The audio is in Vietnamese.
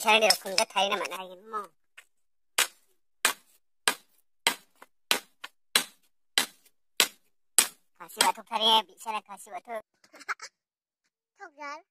이사람이라 군대 다이나 만나야겠네 뭐. 가시와 토탈이에 미션에 가시와 토. 토탈?